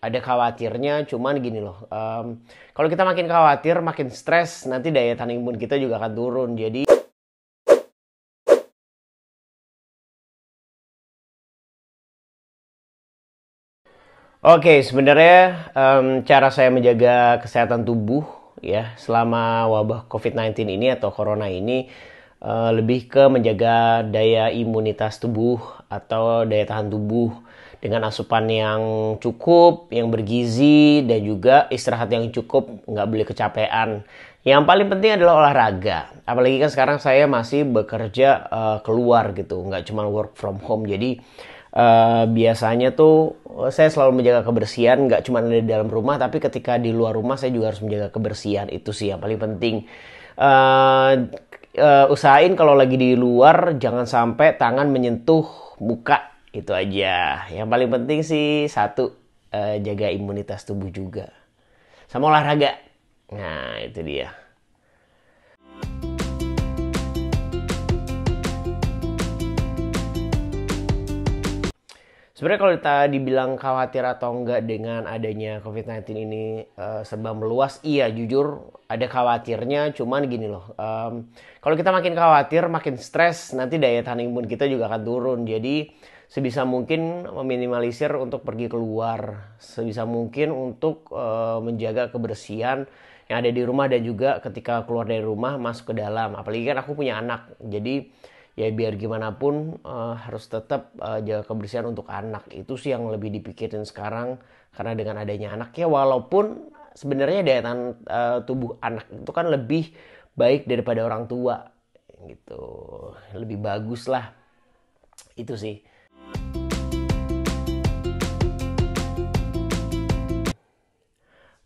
ada khawatirnya cuman gini loh um, kalau kita makin khawatir makin stres nanti daya tahan imun kita juga akan turun jadi Oke, okay, sebenarnya um, cara saya menjaga kesehatan tubuh ya selama wabah COVID-19 ini atau corona ini Eh, lebih ke menjaga daya imunitas tubuh atau daya tahan tubuh dengan asupan yang cukup, yang bergizi dan juga istirahat yang cukup, nggak boleh kecapean. Yang paling penting adalah olahraga. Apalagi kan sekarang saya masih bekerja uh, keluar gitu, nggak cuma work from home. Jadi uh, biasanya tuh saya selalu menjaga kebersihan nggak cuma di dalam rumah tapi ketika di luar rumah saya juga harus menjaga kebersihan itu sih yang paling penting uh, uh, usahain kalau lagi di luar jangan sampai tangan menyentuh muka itu aja. Yang paling penting sih satu uh, jaga imunitas tubuh juga. Sama olahraga. Nah, itu dia. Sebenarnya kalau kita dibilang khawatir atau enggak dengan adanya COVID-19 ini uh, serba meluas, iya jujur ada khawatirnya, cuman gini loh. Um, kalau kita makin khawatir, makin stres, nanti daya tahan imun kita juga akan turun. Jadi sebisa mungkin meminimalisir untuk pergi keluar, sebisa mungkin untuk uh, menjaga kebersihan yang ada di rumah dan juga ketika keluar dari rumah masuk ke dalam. Apalagi kan aku punya anak, jadi ya biar gimana pun uh, harus tetap uh, jaga kebersihan untuk anak itu sih yang lebih dipikirin sekarang karena dengan adanya anaknya walaupun sebenarnya daya tahan uh, tubuh anak itu kan lebih baik daripada orang tua gitu lebih bagus lah itu sih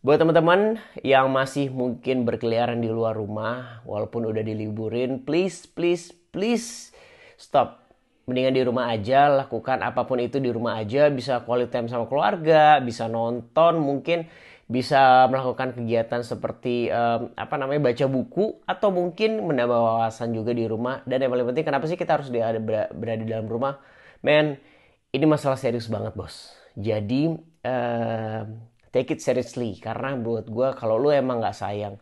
Buat teman-teman yang masih mungkin berkeliaran di luar rumah, walaupun udah diliburin, please, please, please stop mendingan di rumah aja lakukan apapun itu di rumah aja bisa quality time sama keluarga bisa nonton mungkin bisa melakukan kegiatan seperti um, apa namanya baca buku atau mungkin menambah wawasan juga di rumah dan yang paling penting kenapa sih kita harus berada di dalam rumah men ini masalah serius banget bos jadi uh, take it seriously karena buat gue kalau lu emang nggak sayang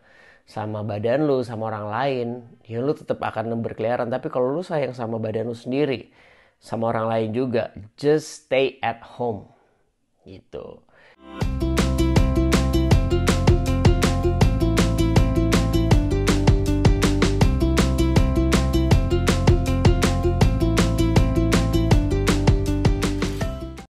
sama badan lu sama orang lain ya lu tetap akan berkeliaran tapi kalau lu sayang sama badan lu sendiri sama orang lain juga just stay at home gitu.